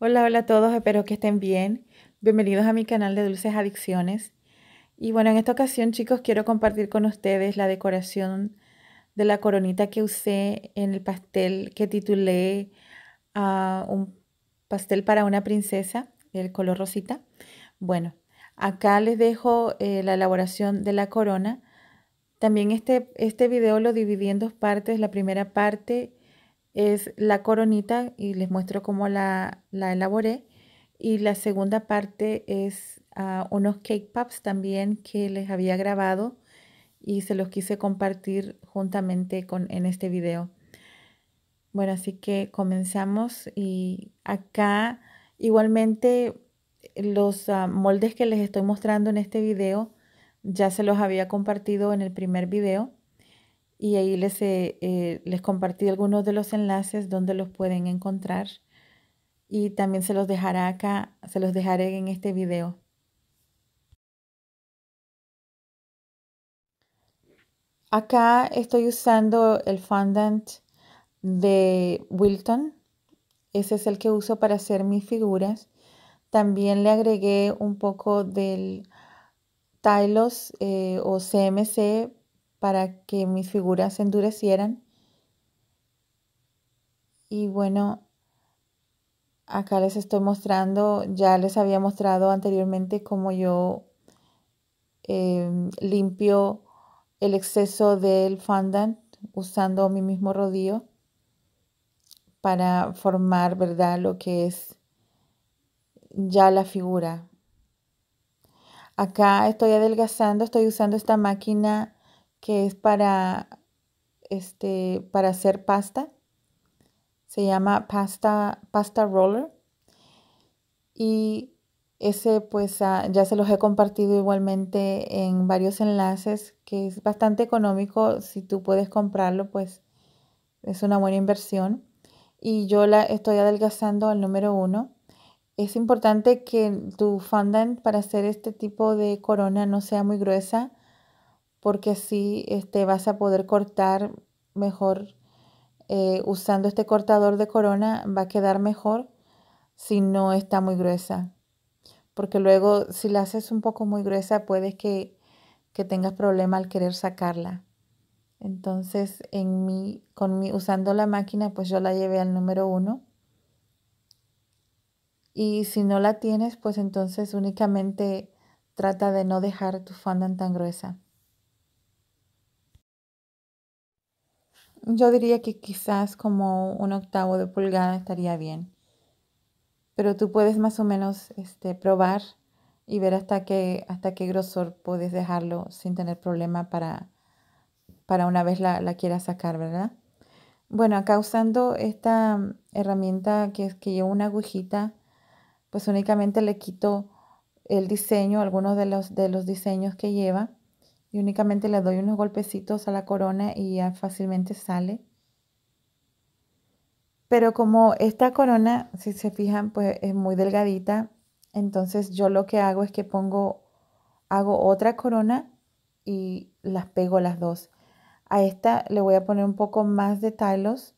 Hola, hola a todos, espero que estén bien. Bienvenidos a mi canal de Dulces Adicciones. Y bueno, en esta ocasión chicos quiero compartir con ustedes la decoración de la coronita que usé en el pastel que titulé a ah, Un pastel para una princesa, el color rosita. Bueno, acá les dejo eh, la elaboración de la corona. También este, este video lo dividí en dos partes. La primera parte es la coronita y les muestro cómo la, elaboré. Y la segunda parte es ah, unos cake pops también que les había grabado y se los quise compartir juntamente con, en este video. Bueno, así que comenzamos y acá igualmente los ah, moldes que les estoy mostrando en este video ya se los había compartido en el primer video y ahí les, eh, les compartí algunos de los enlaces donde los pueden encontrar y también se los dejará acá, se los dejaré en este video. Acá estoy usando el fondant de Wilton. Ese es el que uso para hacer mis figuras. También le agregué un poco del Tylos eh, o CMC para que mis figuras se endurecieran. Y bueno, acá les estoy mostrando, ya les había mostrado anteriormente cómo yo em, limpio el exceso del fondant usando mi mismo rodillo para formar, ¿verdad? Lo que es ya la figura. Acá estoy adelgazando, estoy usando esta máquina que es para, este, para hacer pasta. Se llama pasta, pasta roller. Y ese pues ah, ya se los he compartido igualmente en varios enlaces, que es bastante económico. Si tú puedes comprarlo, pues es una buena inversión. Y yo la estoy adelgazando al número uno. Es importante que tu fondant para hacer este tipo de corona no sea muy gruesa porque así este, vas a poder cortar mejor. Eh, usando este cortador de corona va a quedar mejor si no está muy gruesa. Porque luego si la haces un poco muy gruesa puedes que, tengas problema al querer sacarla. Entonces en mi, con mi, usando la máquina pues yo la llevé al número uno. Y si no la tienes pues entonces únicamente trata de no dejar tu fondant tan gruesa. Yo diría que quizás como un octavo de pulgada estaría bien. Pero tú puedes más o menos este, probar y ver hasta qué, hasta qué grosor puedes dejarlo sin tener problema para, para una vez la, la quieras sacar, ¿verdad? Bueno, acá usando esta mm, herramienta que es que lleva una agujita, pues únicamente le quito el diseño, algunos de los, de los diseños que lleva y únicamente le doy unos golpecitos a la corona y ya fácilmente sale. Pero como esta corona, si se fijan, pues es muy delgadita, entonces yo lo que hago es que pongo, hago otra corona y las pego las dos. A esta le voy a poner un poco más de talos.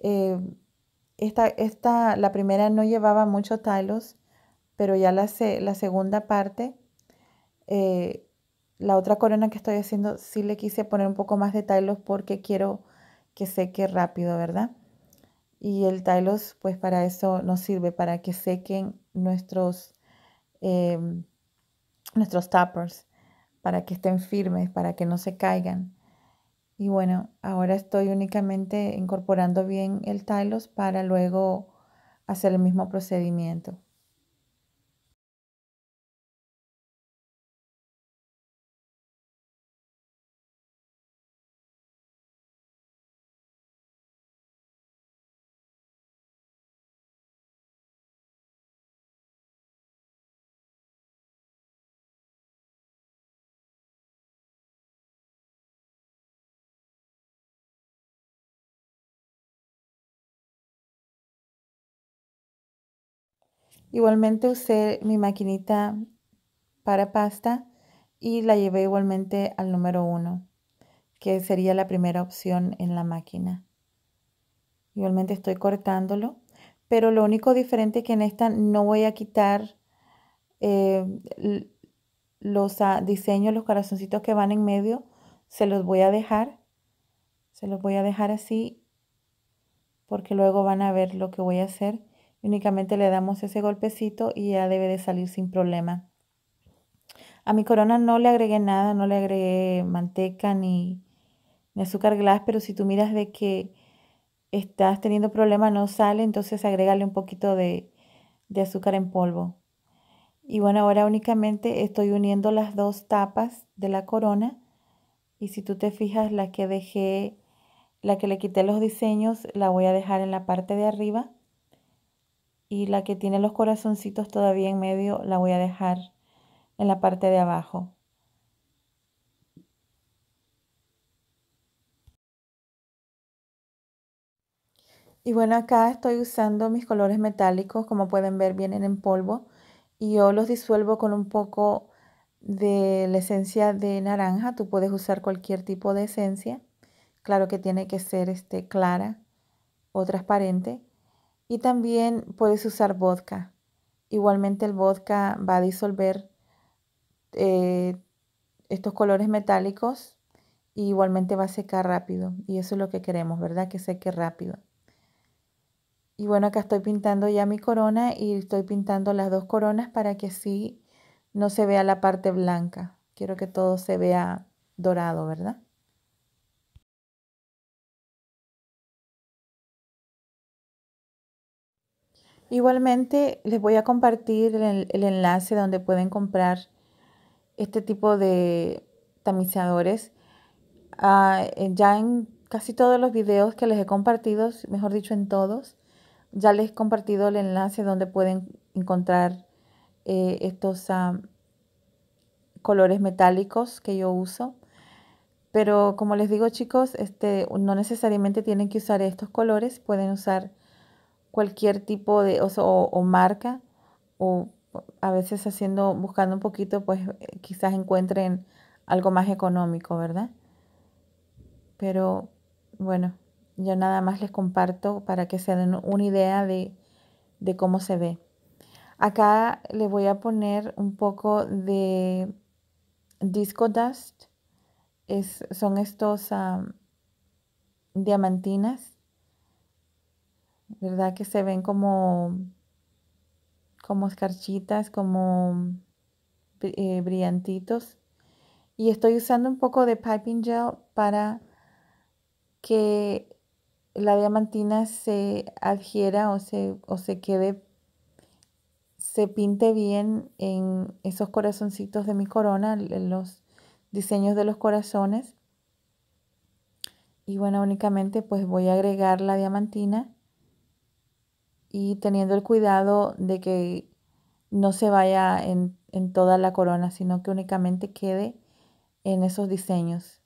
Eh, esta, esta, la primera no llevaba mucho talos, pero ya la, la segunda parte eh, la otra corona que estoy haciendo sí le quise poner un poco más de tilos porque quiero que seque rápido, ¿verdad? Y el tilos pues para eso nos sirve, para que sequen nuestros, eh, nuestros tappers, para que estén firmes, para que no se caigan. Y bueno, ahora estoy únicamente incorporando bien el tilos para luego hacer el mismo procedimiento. Igualmente usé mi maquinita para pasta y la llevé igualmente al número uno, que sería la primera opción en la máquina. Igualmente estoy cortándolo, pero lo único diferente es que en esta no voy a quitar eh, los ah, diseños, los corazoncitos que van en medio, se los voy a dejar. Se los voy a dejar así porque luego van a ver lo que voy a hacer Únicamente le damos ese golpecito y ya debe de salir sin problema. A mi corona no le agregué nada, no le agregué manteca ni, azúcar glass, pero si tú miras de que estás teniendo problema, no sale, entonces agrégale un poquito de, de azúcar en polvo. Y bueno, ahora únicamente estoy uniendo las dos tapas de la corona. Y si tú te fijas, la que dejé, la que le quité los diseños, la voy a dejar en la parte de arriba y la que tiene los corazoncitos todavía en medio la voy a dejar en la parte de abajo. Y bueno, acá estoy usando mis colores metálicos, como pueden ver vienen en polvo y yo los disuelvo con un poco de la esencia de naranja. Tú puedes usar cualquier tipo de esencia. Claro que tiene que ser este, clara o transparente. Y también puedes usar vodka. Igualmente el vodka va a disolver eh, estos colores metálicos y igualmente va a secar rápido. Y eso es lo que queremos, ¿verdad? Que seque rápido. Y bueno, acá estoy pintando ya mi corona y estoy pintando las dos coronas para que así no se vea la parte blanca. Quiero que todo se vea dorado, ¿verdad? Igualmente les voy a compartir el, enlace donde pueden comprar este tipo de tamizadores. Ah, eh, ya en casi todos los videos que les he compartido, mejor dicho en todos, ya les he compartido el enlace donde pueden encontrar eh, estos ah, colores metálicos que yo uso. Pero como les digo chicos, este, no necesariamente tienen que usar estos colores, pueden usar cualquier tipo de o, o, marca o a veces haciendo, buscando un poquito, pues eh, quizás encuentren algo más económico, ¿verdad? Pero bueno, yo nada más les comparto para que se den una idea de, de cómo se ve. Acá le voy a poner un poco de disco dust. Es, son estos diamantinas ¿verdad? Que se ven como, como escarchitas, como eh, brillantitos. Y estoy usando un poco de piping gel para que la diamantina se adhiera o se, o se quede, se pinte bien en esos corazoncitos de mi corona, en los diseños de los corazones. Y bueno, únicamente pues voy a agregar la diamantina y teniendo el cuidado de que no se vaya en, toda la corona, sino que únicamente quede en esos diseños.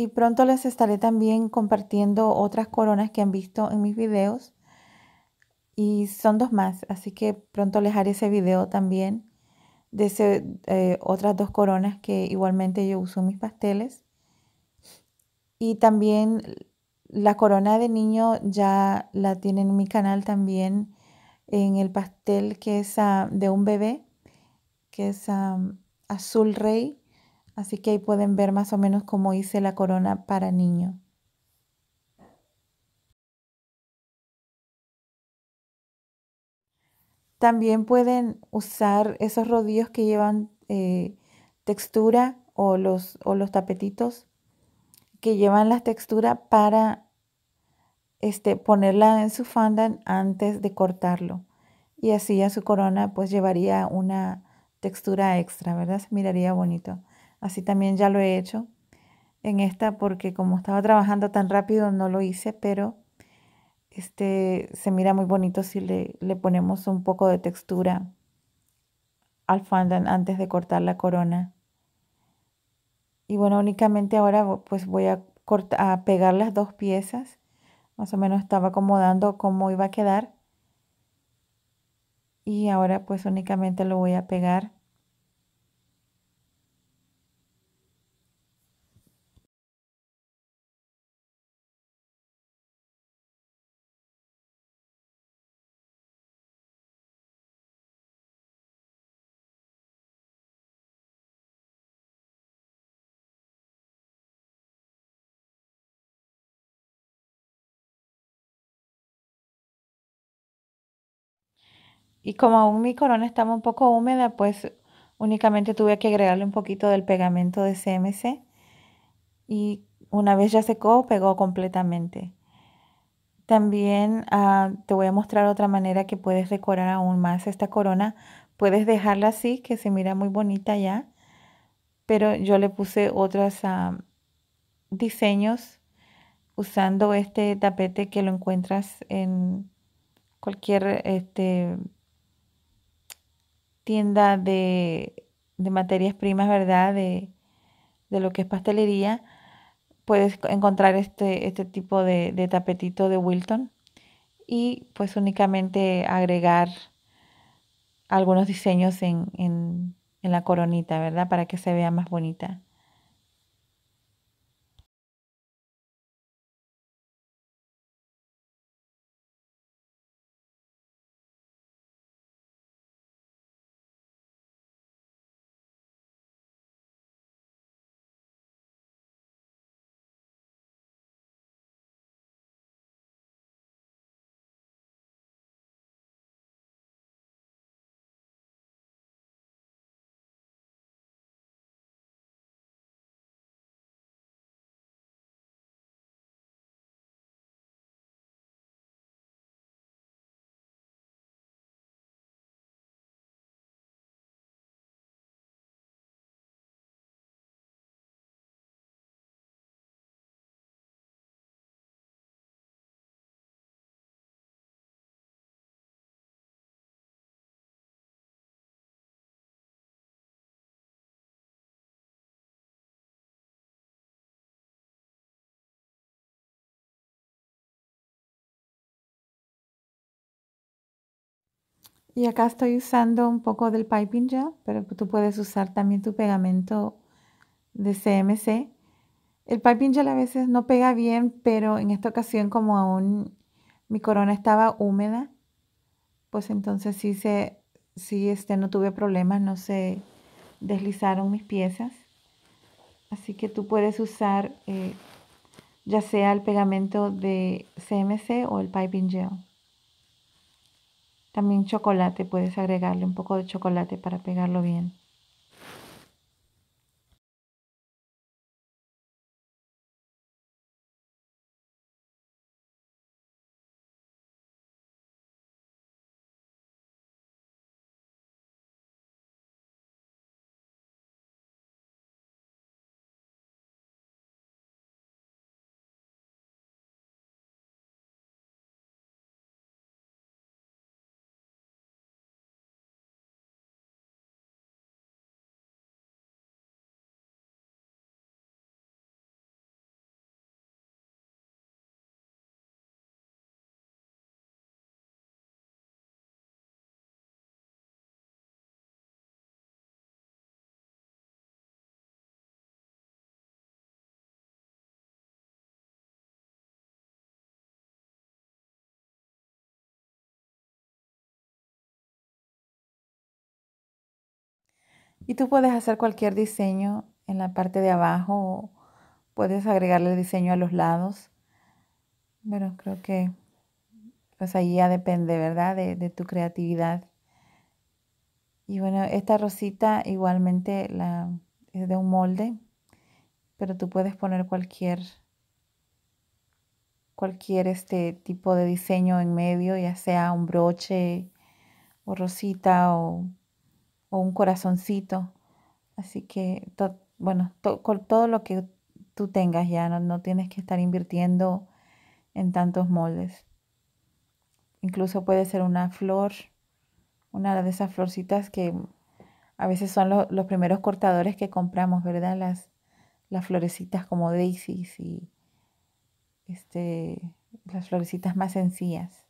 y pronto les estaré también compartiendo otras coronas que han visto en mis videos y son dos más así que pronto les haré ese video también de eh, otras dos coronas que igualmente yo uso en mis pasteles. Y también la corona de niño ya la tienen en mi canal también en el pastel que es ah, de un bebé, que es ah, azul rey. Así que ahí pueden ver más o menos cómo hice la corona para niño. También pueden usar esos rodillos que llevan eh, textura o los, los tapetitos que llevan la textura para este, ponerla en su fondant antes de cortarlo. Y así a su corona pues llevaría una textura extra, ¿verdad? Se miraría bonito. Así también ya lo he hecho en esta porque como estaba trabajando tan rápido no lo hice, pero este, se mira muy bonito si le, ponemos un poco de textura al fondant antes de cortar la corona. Y bueno, únicamente ahora pues voy a, a pegar las dos piezas. Más o menos estaba acomodando cómo iba a quedar. Y ahora pues únicamente lo voy a pegar. Y como aún mi corona estaba un poco húmeda, pues únicamente tuve que agregarle un poquito del pegamento de CMC. Y una vez ya secó, pegó completamente. También ah, te voy a mostrar otra manera que puedes decorar aún más esta corona. Puedes dejarla así, que se mira muy bonita ya. Pero yo le puse otros ah, diseños usando este tapete que lo encuentras en cualquier este, tienda de, materias primas, ¿verdad? De, lo que es pastelería, puedes encontrar este, este tipo de, tapetito de Wilton y pues únicamente agregar algunos diseños en, en la coronita, ¿verdad? Para que se vea más bonita. Y acá estoy usando un poco del piping gel, pero tú puedes usar también tu pegamento de CMC. El piping gel a veces no pega bien, pero en esta ocasión como aún mi corona estaba húmeda, pues entonces sí, se, sí este, no tuve problemas, no se deslizaron mis piezas. Así que tú puedes usar eh, ya sea el pegamento de CMC o el piping gel. También chocolate, puedes agregarle un poco de chocolate para pegarlo bien. Y tú puedes hacer cualquier diseño en la parte de abajo, puedes agregarle el diseño a los lados. Bueno, creo que pues ahí ya depende, ¿verdad? De, de tu creatividad. Y bueno, esta rosita igualmente la, es de un molde, pero tú puedes poner cualquier cualquier este tipo de diseño en medio, ya sea un broche o rosita o o un corazoncito. Así que, bueno, con todo lo que tú tengas ya, no, tienes que estar invirtiendo en tantos moldes. Incluso puede ser una flor, una de esas florcitas que a veces son los primeros cortadores que compramos, ¿verdad? Las, las florecitas como daisies y este, las florecitas más sencillas.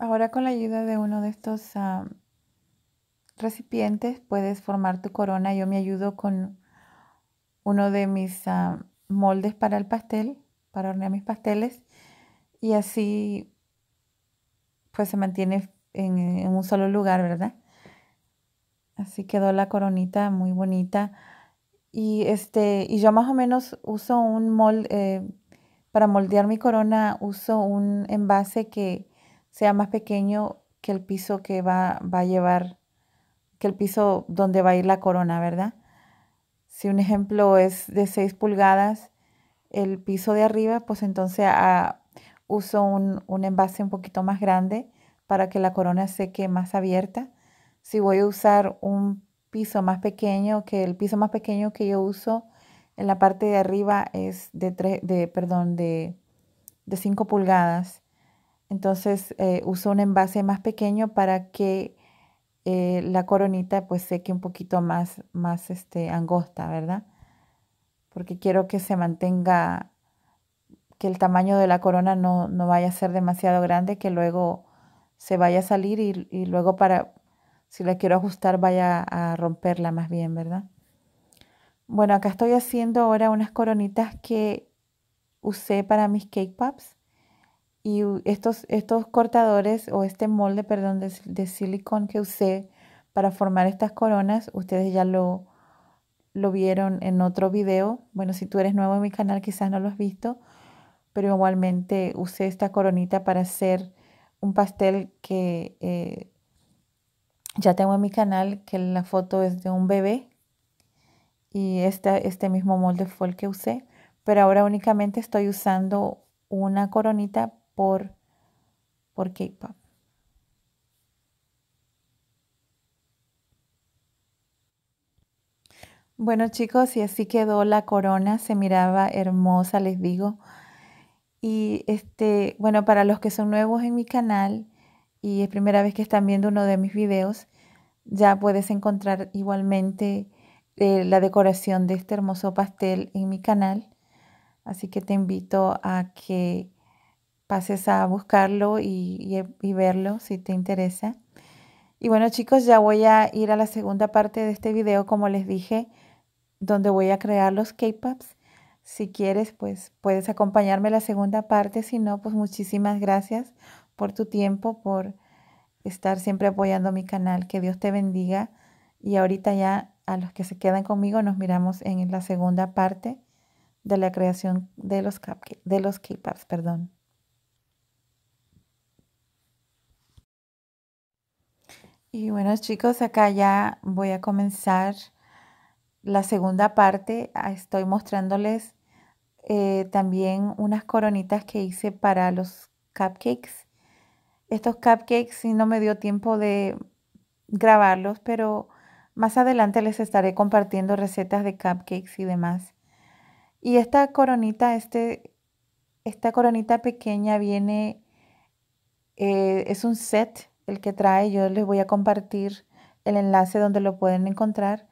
Ahora con la ayuda de uno de estos ah, recipientes puedes formar tu corona. Yo me ayudo con uno de mis ah, moldes para el pastel, para hornear mis pasteles. Y así pues se mantiene en, un solo lugar, ¿verdad? Así quedó la coronita muy bonita. Y, este, y yo más o menos uso un molde, eh, para moldear mi corona uso un envase que sea más pequeño que el piso que va, a llevar, que el piso donde va a ir la corona, ¿verdad? Si un ejemplo es de 6 pulgadas, el piso de arriba, pues entonces ah, uso un, envase un poquito más grande para que la corona seque más abierta. Si voy a usar un piso más pequeño, que el piso más pequeño que yo uso en la parte de arriba es de, tres de, perdón, de, de 5 pulgadas. Entonces eh, uso un envase más pequeño para que eh, la coronita pues seque un poquito más, más este, angosta, ¿verdad? Porque quiero que se mantenga, que el tamaño de la corona no, vaya a ser demasiado grande, que luego se vaya a salir y, luego para, si la quiero ajustar, vaya a romperla más bien, ¿verdad? Bueno, acá estoy haciendo ahora unas coronitas que usé para mis cake pops. Y estos, estos cortadores o este molde, perdón, de, de silicón que usé para formar estas coronas, ustedes ya lo, lo vieron en otro video. Bueno, si tú eres nuevo en mi canal quizás no lo has visto, pero igualmente usé esta coronita para hacer un pastel que eh, ya tengo en mi canal, que la foto es de un bebé. Y este mismo molde fue el que usé, pero ahora únicamente estoy usando una coronita por, K-Pop. Bueno chicos, y así quedó la corona, se miraba hermosa, les digo. Y este, bueno, para los que son nuevos en mi canal y es primera vez que están viendo uno de mis videos, ya puedes encontrar igualmente eh, la decoración de este hermoso pastel en mi canal. Así que te invito a que pases a buscarlo e, y, verlo si te interesa. Y bueno chicos, ya voy a ir a la segunda parte de este video, como les dije, donde voy a crear los K-Pops. Si quieres, pues puedes acompañarme la segunda parte. Si no, pues muchísimas gracias por tu tiempo, por estar siempre apoyando mi canal. Que Dios te bendiga. Y ahorita ya a los que se quedan conmigo nos miramos en la segunda parte de la creación de los de los k perdón. Y bueno chicos, acá ya voy a comenzar la segunda parte. Ah, estoy mostrándoles eh, también unas coronitas que hice para los cupcakes. Estos cupcakes no me dio tiempo de grabarlos, pero más adelante les estaré compartiendo recetas de cupcakes y demás. Y esta coronita, este, esta coronita pequeña viene, eh, es un set el que trae, yo les voy a compartir el enlace donde lo pueden encontrar.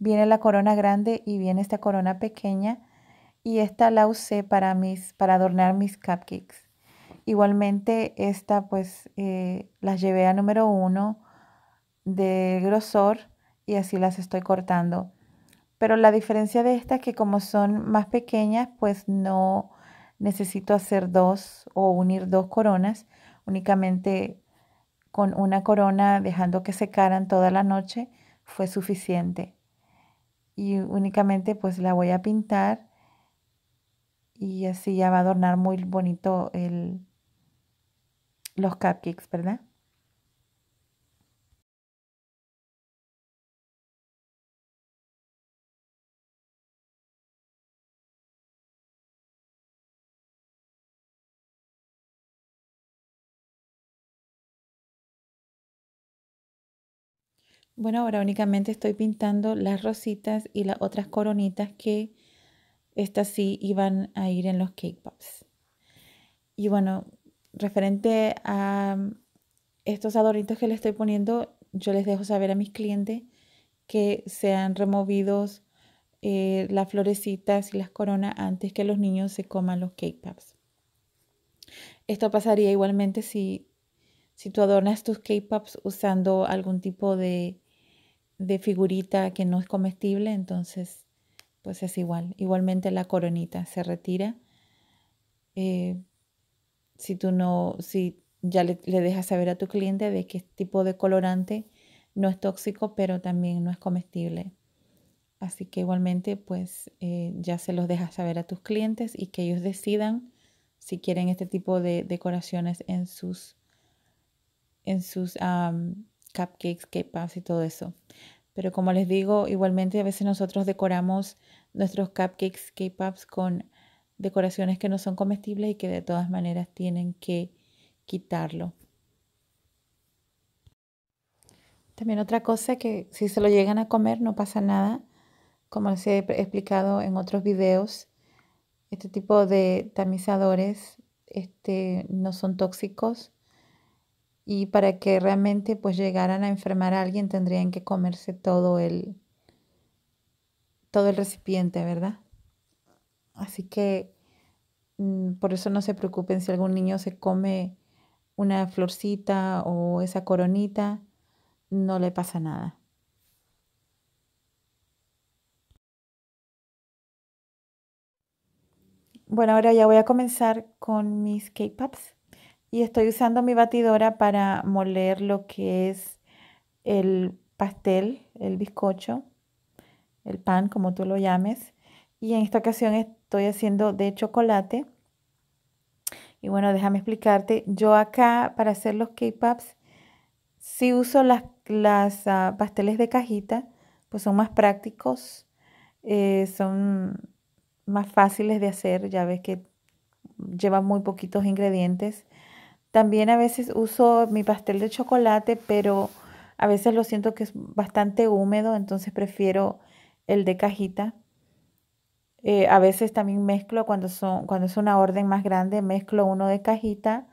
Viene la corona grande y viene esta corona pequeña y esta la usé para, mis, para adornar mis cupcakes. Igualmente esta pues eh, las llevé a número uno de grosor y así las estoy cortando. Pero la diferencia de esta es que como son más pequeñas pues no necesito hacer dos o unir dos coronas, únicamente con una corona dejando que secaran toda la noche fue suficiente. Y únicamente pues la voy a pintar y así ya va a adornar muy bonito el, los cupcakes, ¿verdad? Bueno, ahora únicamente estoy pintando las rositas y las otras coronitas que estas sí iban a ir en los cake pops. Y bueno, referente a mm, estos adornitos que le estoy poniendo, yo les dejo saber a mis clientes que sean removidos eh, las florecitas y las coronas antes que los niños se coman los cake pops. Esto pasaría igualmente si, si tú adornas tus cake pops usando algún tipo de de figurita que no es comestible, entonces pues es igual. Igualmente la coronita se retira. Eh, si tú no, si ya le, dejas saber a tu cliente de que este tipo de colorante no es tóxico, pero también no es comestible. Así que igualmente pues eh, ya se los dejas saber a tus clientes y que ellos decidan si quieren este tipo de decoraciones en sus, en sus cupcakes, pops y todo eso. Pero como les digo, igualmente a veces nosotros decoramos nuestros cupcakes, K-Pops con decoraciones que no son comestibles y que de todas maneras tienen que quitarlo. También otra cosa que si se lo llegan a comer no pasa nada, como les he explicado en otros videos, este tipo de tamizadores este, no son tóxicos y para que realmente pues llegaran a enfermar a alguien tendrían que comerse todo el todo el recipiente, ¿verdad? Así que mm, por eso no se preocupen si algún niño se come una florcita o esa coronita, no le pasa nada. Bueno, ahora ya voy a comenzar con mis k pops y estoy usando mi batidora para moler lo que es el pastel, el bizcocho, el pan, como tú lo llames. Y en esta ocasión estoy haciendo de chocolate. Y bueno, déjame explicarte. Yo acá para hacer los k pops, sí uso las, ah, pasteles de cajita, pues son más prácticos, eh, son más fáciles de hacer. Ya ves que llevan muy poquitos ingredientes. También a veces uso mi pastel de chocolate, pero a veces lo siento que es bastante húmedo, entonces prefiero el de cajita. Eh, a veces también mezclo cuando, son, cuando es una orden más grande, mezclo uno de cajita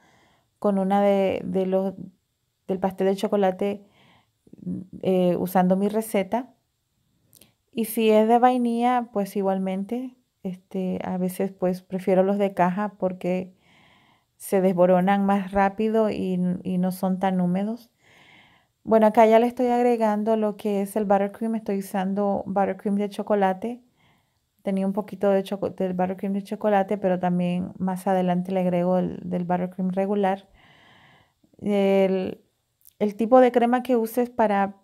con una de, los, del pastel de chocolate eh, usando mi receta. Y si es de vainilla, pues igualmente, este, a veces pues prefiero los de caja porque se desboronan más rápido y, no son tan húmedos. Bueno, acá ya le estoy agregando lo que es el buttercream. Estoy usando buttercream de chocolate. Tenía un poquito de del buttercream de chocolate, pero también más adelante le agrego el, del buttercream regular. El, tipo de crema que uses para,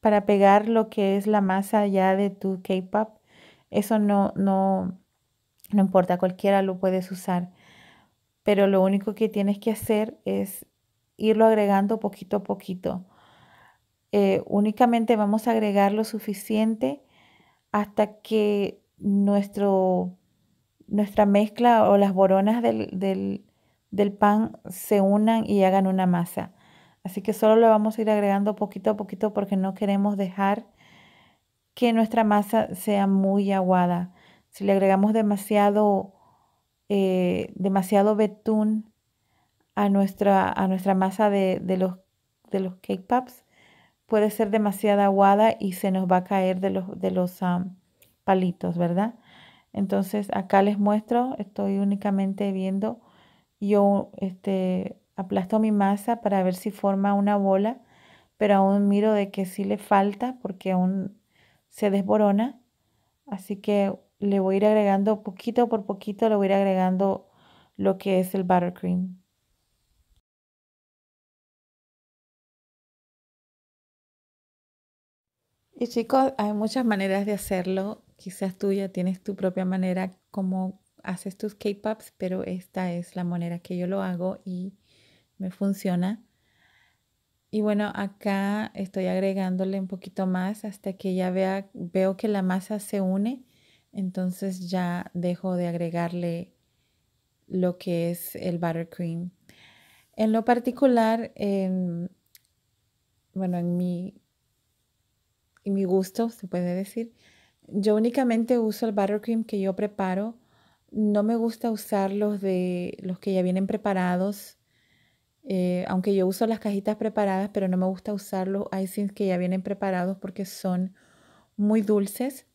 para pegar lo que es la masa ya de tu K-Pop, eso no, no, no importa, cualquiera lo puedes usar pero lo único que tienes que hacer es irlo agregando poquito a poquito. Eh, únicamente vamos a agregar lo suficiente hasta que nuestro, nuestra mezcla o las boronas del, del pan se unan y hagan una masa. Así que solo lo vamos a ir agregando poquito a poquito porque no queremos dejar que nuestra masa sea muy aguada. Si le agregamos demasiado eh, demasiado betún a nuestra, a nuestra masa de, los, de los cake pops, puede ser demasiada aguada y se nos va a caer de los, de los ah, palitos, ¿verdad? Entonces acá les muestro, estoy únicamente viendo, yo este, aplasto mi masa para ver si forma una bola, pero aún miro de que si le falta porque aún se desborona. Así que le voy a ir agregando poquito por poquito, le voy a ir agregando lo que es el buttercream. Y chicos, hay muchas maneras de hacerlo. Quizás tú ya tienes tu propia manera como haces tus K-Pops, pero esta es la manera que yo lo hago y me funciona. Y bueno, acá estoy agregándole un poquito más hasta que ya vea, veo que la masa se une entonces ya dejo de agregarle lo que es el buttercream. En lo particular, en, bueno, en mi, mi gusto, se puede decir, yo únicamente uso el buttercream que yo preparo. No me gusta usar los, de, los que ya vienen preparados, eh, aunque yo uso las cajitas preparadas, pero no me gusta usar los icings que ya vienen preparados porque son muy dulces.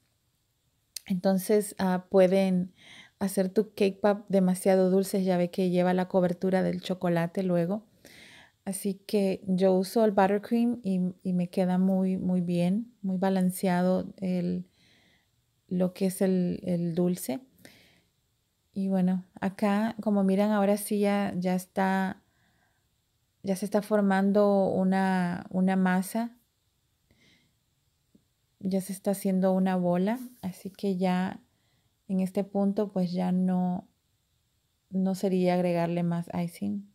Entonces ah, pueden hacer tu cake pop demasiado dulce, ya ve que lleva la cobertura del chocolate luego. Así que yo uso el buttercream y, y me queda muy, muy bien, muy balanceado lo que es el, dulce. Y bueno, acá como miran ahora sí ya, está, ya se está formando una, una masa ya se está haciendo una bola, así que ya en este punto pues ya no, no sería agregarle más icing.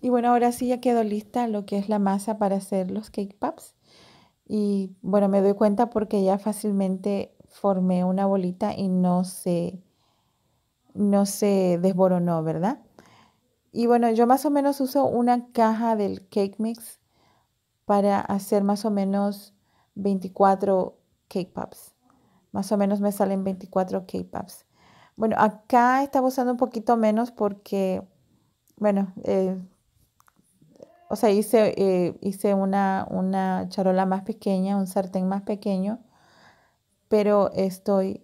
Y bueno, ahora sí ya quedó lista lo que es la masa para hacer los cake pops. Y bueno, me doy cuenta porque ya fácilmente formé una bolita y no se, no se desboronó, ¿verdad? Y bueno, yo más o menos uso una caja del cake mix para hacer más o menos 24 cake pops. Más o menos me salen 24 cake pops. Bueno, acá estaba usando un poquito menos porque, bueno, eh, o sea, hice, eh, hice una, una charola más pequeña, un sartén más pequeño, pero estoy,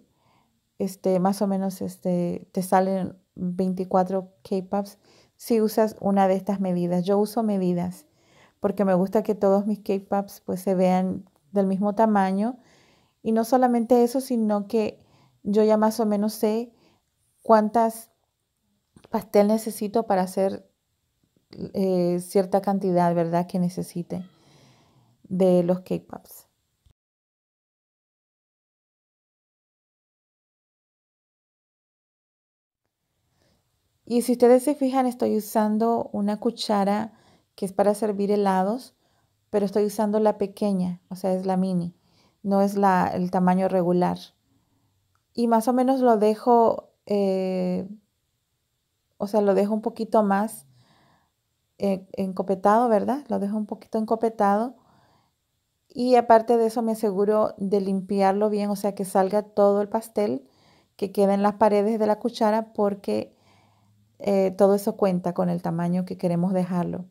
este, más o menos, este, te salen 24 K-Pops si usas una de estas medidas. Yo uso medidas porque me gusta que todos mis K-Pops pues se vean del mismo tamaño y no solamente eso, sino que yo ya más o menos sé cuántas pastel necesito para hacer eh, cierta cantidad, ¿verdad?, que necesite de los cake pops. Y si ustedes se fijan, estoy usando una cuchara que es para servir helados, pero estoy usando la pequeña, o sea, es la mini, no es la, el tamaño regular. Y más o menos lo dejo, eh, o sea, lo dejo un poquito más encopetado, ¿verdad? Lo dejo un poquito encopetado. Y aparte de eso me aseguro de limpiarlo bien, o sea que salga todo el pastel que queda en las paredes de la cuchara porque eh, todo eso cuenta con el tamaño que queremos dejarlo.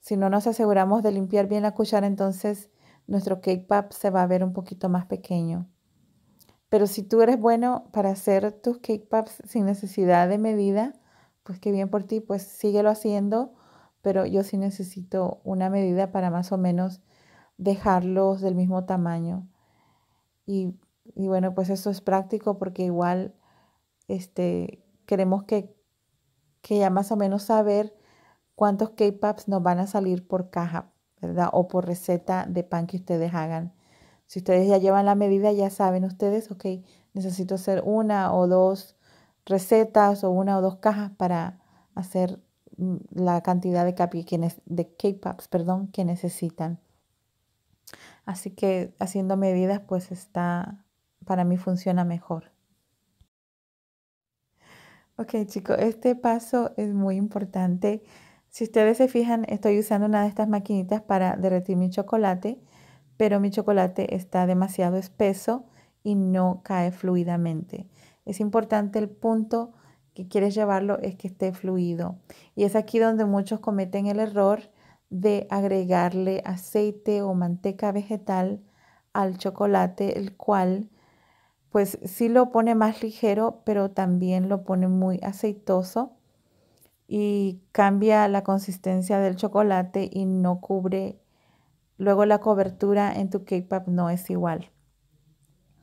Si no nos aseguramos de limpiar bien la cuchara, entonces nuestro cake pop se va a ver un poquito más pequeño. Pero si tú eres bueno para hacer tus cake pops sin necesidad de medida, pues qué bien por ti, pues síguelo haciendo pero yo sí necesito una medida para más o menos dejarlos del mismo tamaño. Y, bueno, pues eso es práctico porque igual este, queremos que, que ya más o menos saber cuántos K-Paps nos van a salir por caja, ¿verdad? O por receta de pan que ustedes hagan. Si ustedes ya llevan la medida, ya saben ustedes, ok, necesito hacer una o dos recetas o una o dos cajas para hacer Mm, la cantidad de, de pops perdón, que necesitan. Así que haciendo medidas, pues está, para mí funciona mejor. Ok chicos, este paso es muy importante. Si ustedes se fijan, estoy usando una de estas maquinitas para derretir mi chocolate, pero mi chocolate está demasiado espeso y no cae fluidamente. Es importante el punto que quieres llevarlo es que esté fluido. Y es aquí donde muchos cometen el error de agregarle aceite o manteca vegetal al chocolate, el cual pues sí lo pone más ligero, pero también lo pone muy aceitoso y cambia la consistencia del chocolate y no cubre. Luego la cobertura en tu cake pop no es igual.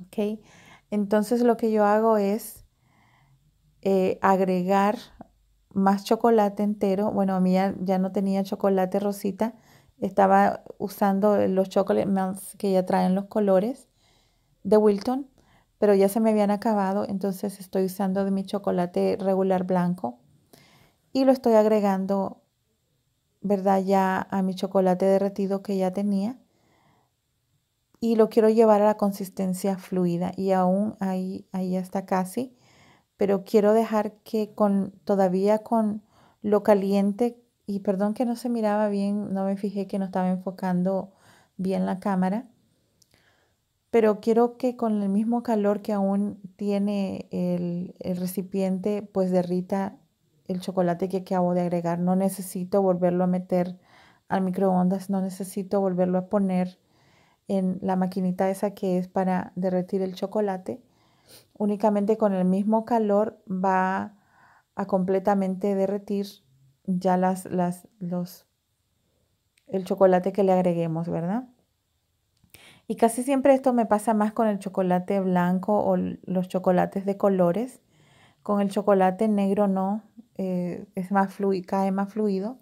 ¿Ok? Entonces lo que yo hago es eh, agregar más chocolate entero. Bueno, a mí ya, no tenía chocolate rosita, estaba usando los chocolate melts que ya traen los colores de Wilton, pero ya se me habían acabado, entonces estoy usando de mi chocolate regular blanco y lo estoy agregando, ¿verdad? Ya a mi chocolate derretido que ya tenía y lo quiero llevar a la consistencia fluida y aún ahí, ahí está casi pero quiero dejar que con todavía con lo caliente y perdón que no se miraba bien, no me fijé que no estaba enfocando bien la cámara, pero quiero que con el mismo calor que aún tiene el, el recipiente, pues derrita el chocolate que acabo de agregar. No necesito volverlo a meter al microondas, no necesito volverlo a poner en la maquinita esa que es para derretir el chocolate únicamente con el mismo calor va a completamente derretir ya las, las, los, el chocolate que le agreguemos, ¿verdad? Y casi siempre esto me pasa más con el chocolate blanco o los chocolates de colores. Con el chocolate negro no, eh, es más cae más fluido.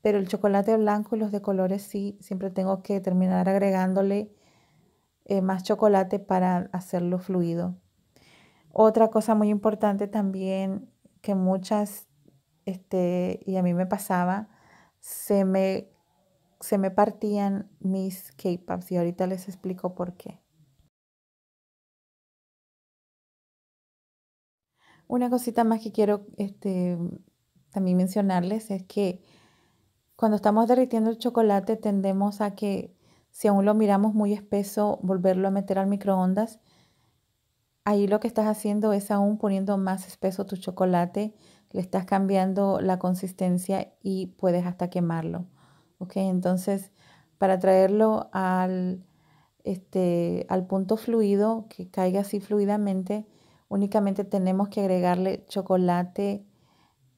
Pero el chocolate blanco y los de colores sí, siempre tengo que terminar agregándole eh, más chocolate para hacerlo fluido. Otra cosa muy importante también que muchas, este, y a mí me pasaba, se me, partían mis k y ahorita les explico por qué. Una cosita más que quiero este, también mencionarles es que cuando estamos derritiendo el chocolate tendemos a que si aún lo miramos muy espeso, volverlo a meter al microondas Ahí lo que estás haciendo es aún poniendo más espeso tu chocolate, le estás cambiando la consistencia y puedes hasta quemarlo. ¿Ok? Entonces, para traerlo al, este, al punto fluido, que caiga así fluidamente, únicamente tenemos que agregarle chocolate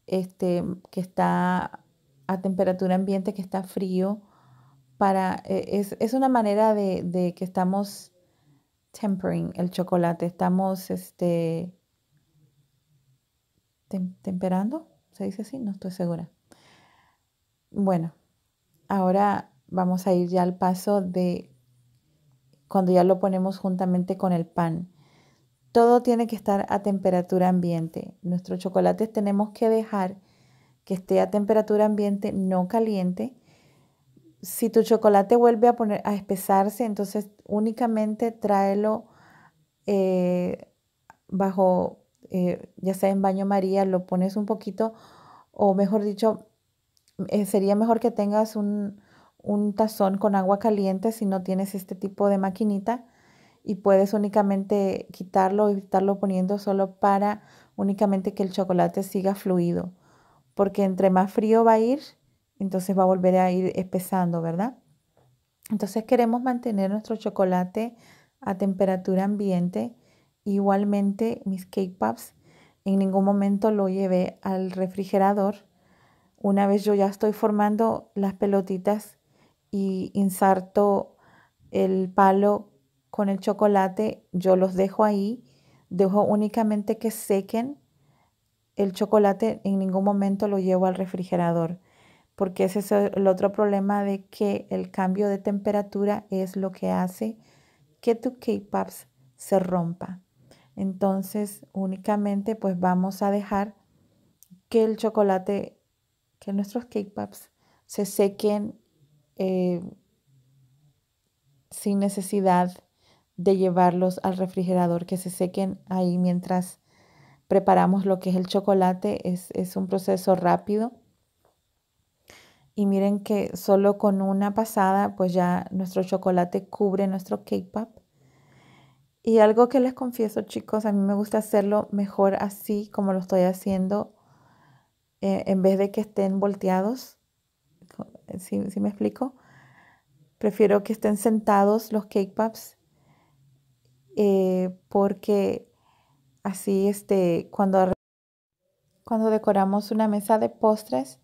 este, que está a temperatura ambiente, que está frío. Para, eh, es, una manera de, de que estamos tempering el chocolate, estamos este, temperando, se dice así, no estoy segura. Bueno, ahora vamos a ir ya al paso de cuando ya lo ponemos juntamente con el pan. Todo tiene que estar a temperatura ambiente. Nuestros chocolates tenemos que dejar que esté a temperatura ambiente, no caliente, si tu chocolate vuelve a, poner, a espesarse, entonces únicamente tráelo eh, bajo, eh, ya sea en baño María, lo pones un poquito, o mejor dicho, eh, sería mejor que tengas un, un tazón con agua caliente si no tienes este tipo de maquinita y puedes únicamente quitarlo y estarlo poniendo solo para únicamente que el chocolate siga fluido, porque entre más frío va a ir, entonces va a volver a ir espesando, ¿verdad? Entonces queremos mantener nuestro chocolate a temperatura ambiente. Igualmente mis cake pops en ningún momento lo llevé al refrigerador. Una vez yo ya estoy formando las pelotitas y inserto el palo con el chocolate, yo los dejo ahí, dejo únicamente que sequen el chocolate, en ningún momento lo llevo al refrigerador porque ese es el otro problema de que el cambio de temperatura es lo que hace que tu cake se rompa. Entonces únicamente pues vamos a dejar que el chocolate, que nuestros cake se sequen eh, sin necesidad de llevarlos al refrigerador, que se sequen ahí mientras preparamos lo que es el chocolate. es un proceso rápido y miren que solo con una pasada, pues ya nuestro chocolate cubre nuestro cake pop. Y algo que les confieso, chicos, a mí me gusta hacerlo mejor así como lo estoy haciendo, eh, en vez de que estén volteados. si me explico? Prefiero que estén sentados los cake pops, eh, porque así, este, cuando, cuando decoramos una mesa de postres,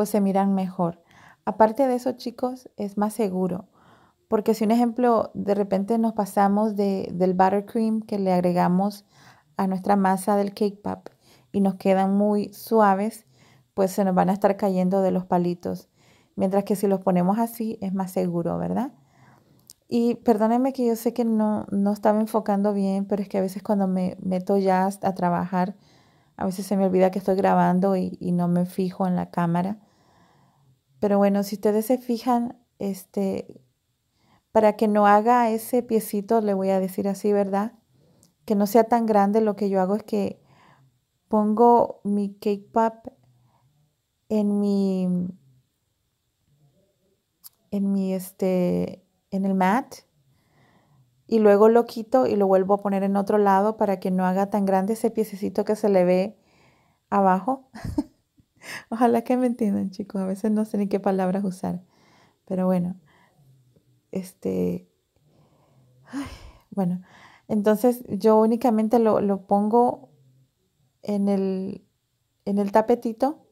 pues se miran mejor. Aparte de eso, chicos, es más seguro. Porque si un ejemplo, de repente nos pasamos del buttercream que le agregamos a nuestra masa del cake pop y nos quedan muy suaves, pues se nos van a estar cayendo de los palitos. Mientras que si los ponemos así es más seguro, ¿verdad? Y perdónenme que yo sé que no, estaba enfocando bien, pero es que a veces cuando me meto ya a trabajar, a veces se me olvida que estoy grabando y no me fijo en la cámara. Pero bueno, si ustedes se fijan, este, para que no haga ese piecito, le voy a decir así, ¿verdad? Que no sea tan grande, lo que yo hago es que pongo mi cake pop en mi, en mi, este, en el mat y luego lo quito y lo vuelvo a poner en otro lado para que no haga tan grande ese piececito que se le ve abajo. Ojalá que me entiendan, chicos. A veces no sé ni qué palabras usar. Pero bueno, este. bueno, entonces yo únicamente lo, pongo en el, en el, tapetito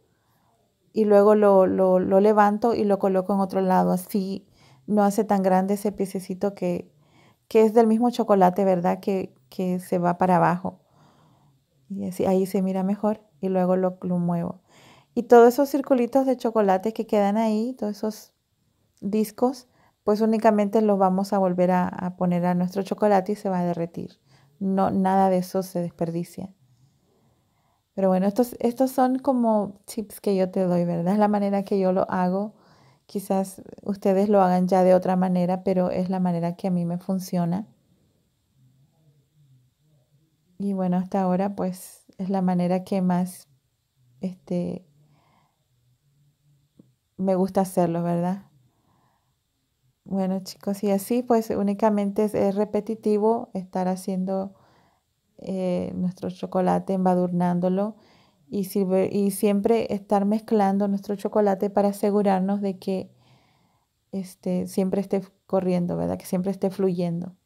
y luego lo, lo, levanto y lo coloco en otro lado. Así no hace tan grande ese piececito que, que es del mismo chocolate, ¿verdad? Que, que, se va para abajo. Y así ahí se mira mejor y luego lo muevo. Y todos esos circulitos de chocolate que quedan ahí, todos esos discos, pues únicamente los vamos a volver a, poner a nuestro chocolate y se va a derretir. No, nada de eso se desperdicia. Pero bueno, estos, estos son como tips que yo te doy, ¿verdad? Es la manera que yo lo hago. Quizás ustedes lo hagan ya de otra manera, pero es la manera que a mí me funciona. Y bueno, hasta ahora pues es la manera que más este, me gusta hacerlo, ¿verdad? Bueno, chicos, y así pues únicamente es, repetitivo estar haciendo eh, nuestro chocolate, embadurnándolo y, y siempre estar mezclando nuestro chocolate para asegurarnos de que este, siempre esté corriendo, ¿verdad? Que siempre esté fluyendo.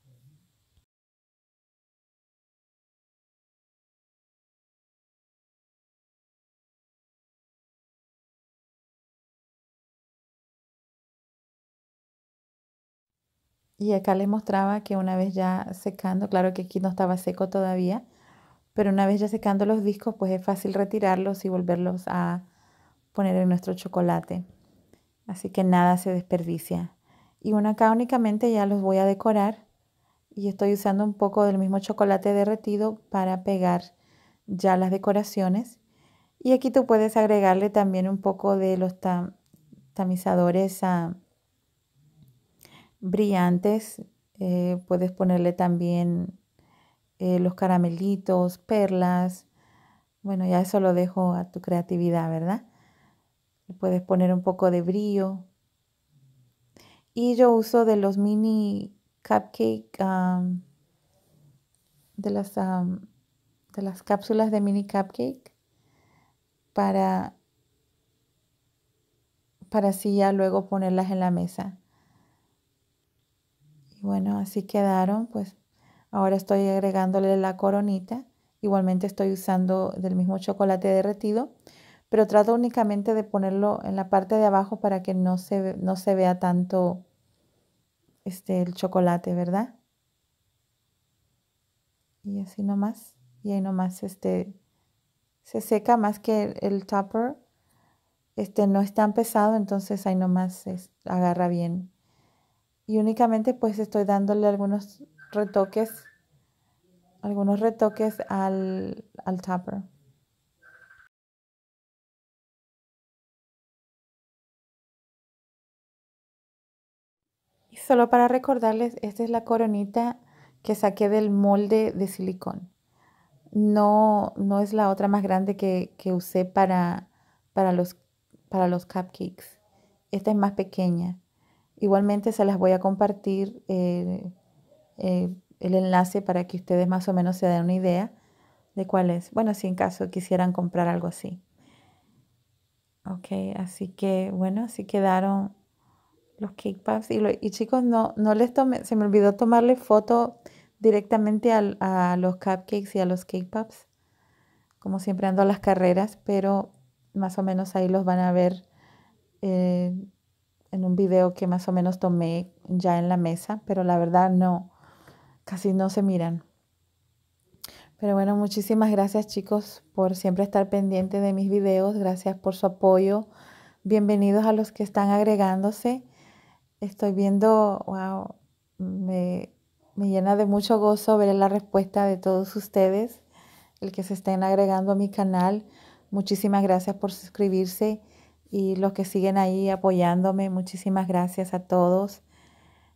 Y acá les mostraba que una vez ya secando, claro que aquí no estaba seco todavía, pero una vez ya secando los discos, pues es fácil retirarlos y volverlos a poner en nuestro chocolate. Así que nada se desperdicia. Y uno acá únicamente ya los voy a decorar y estoy usando un poco del mismo chocolate derretido para pegar ya las decoraciones. Y aquí tú puedes agregarle también un poco de los tamizadores a brillantes. Eh, puedes ponerle también eh, los caramelitos, perlas. Bueno, ya eso lo dejo a tu creatividad, ¿verdad? puedes poner un poco de brillo. Y yo uso de los mini cupcake, de, las, de las cápsulas de mini cupcake para, para así ya luego ponerlas en la mesa. Y bueno, así quedaron, pues ahora estoy agregándole la coronita. Igualmente estoy usando del mismo chocolate derretido, pero trato únicamente de ponerlo en la parte de abajo para que no se, no se vea tanto este, el chocolate, ¿verdad? Y así nomás, y ahí nomás este, se seca más que el, topper, este no es tan pesado, entonces ahí nomás se agarra bien y únicamente pues estoy dándole algunos retoques, algunos retoques al, al tupper. Y solo para recordarles, esta es la coronita que saqué del molde de silicón. No, no es la otra más grande que, usé para, los, para los cupcakes. Esta es más pequeña. Igualmente se las voy a compartir eh, eh, el enlace para que ustedes más o menos se den una idea de cuál es. Bueno, si en caso quisieran comprar algo así. Ok, así que bueno, así quedaron los cake Y, y chicos, no, no les tomé, se me olvidó tomarle foto directamente a los cupcakes y a los cake Como siempre ando a las carreras, pero más o menos ahí los van a ver eh, en un video que más o menos tomé ya en la mesa, pero la verdad no, casi no se miran. Pero bueno, muchísimas gracias chicos por siempre estar pendiente de mis videos, gracias por su apoyo, bienvenidos a los que están agregándose. Estoy viendo, wow, me, me llena de mucho gozo ver la respuesta de todos ustedes, el que se estén agregando a mi canal. Muchísimas gracias por suscribirse y los que siguen ahí apoyándome. Muchísimas gracias a todos.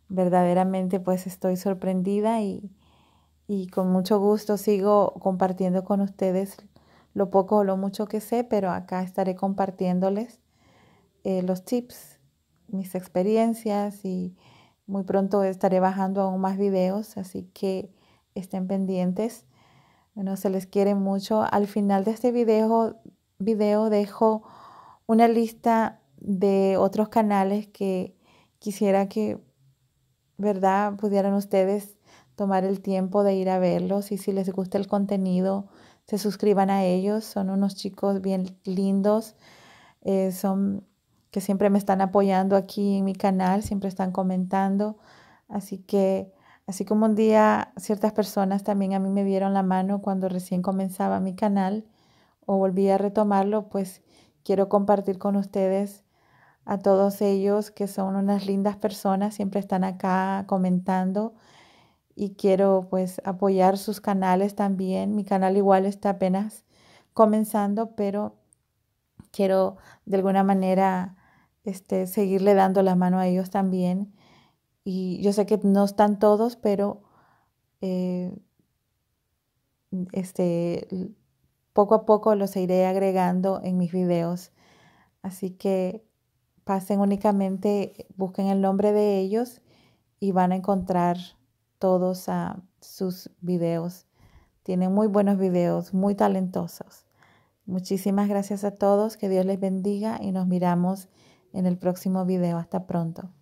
Verdaderamente pues estoy sorprendida y, con mucho gusto sigo compartiendo con ustedes lo poco o lo mucho que sé, pero acá estaré compartiéndoles eh, los tips, mis experiencias y muy pronto estaré bajando aún más videos, así que estén pendientes. Bueno, se les quiere mucho. Al final de este video, video dejo una lista de otros canales que quisiera que, ¿verdad?, pudieran ustedes tomar el tiempo de ir a verlos y si les gusta el contenido, se suscriban a ellos. Son unos chicos bien lindos, eh, son que siempre me están apoyando aquí en mi canal, siempre están comentando. Así que, así como un día ciertas personas también a mí me dieron la mano cuando recién comenzaba mi canal o volví a retomarlo, pues quiero compartir con ustedes a todos ellos que son unas lindas personas, siempre están acá comentando y quiero pues apoyar sus canales también. Mi canal igual está apenas comenzando, pero quiero de alguna manera este, seguirle dando la mano a ellos también. Y yo sé que no están todos, pero eh, este, poco a poco los iré agregando en mis videos. Así que pasen únicamente, busquen el nombre de ellos y van a encontrar todos ah, sus videos. Tienen muy buenos videos, muy talentosos. Muchísimas gracias a todos, que Dios les bendiga y nos miramos en el próximo video. Hasta pronto.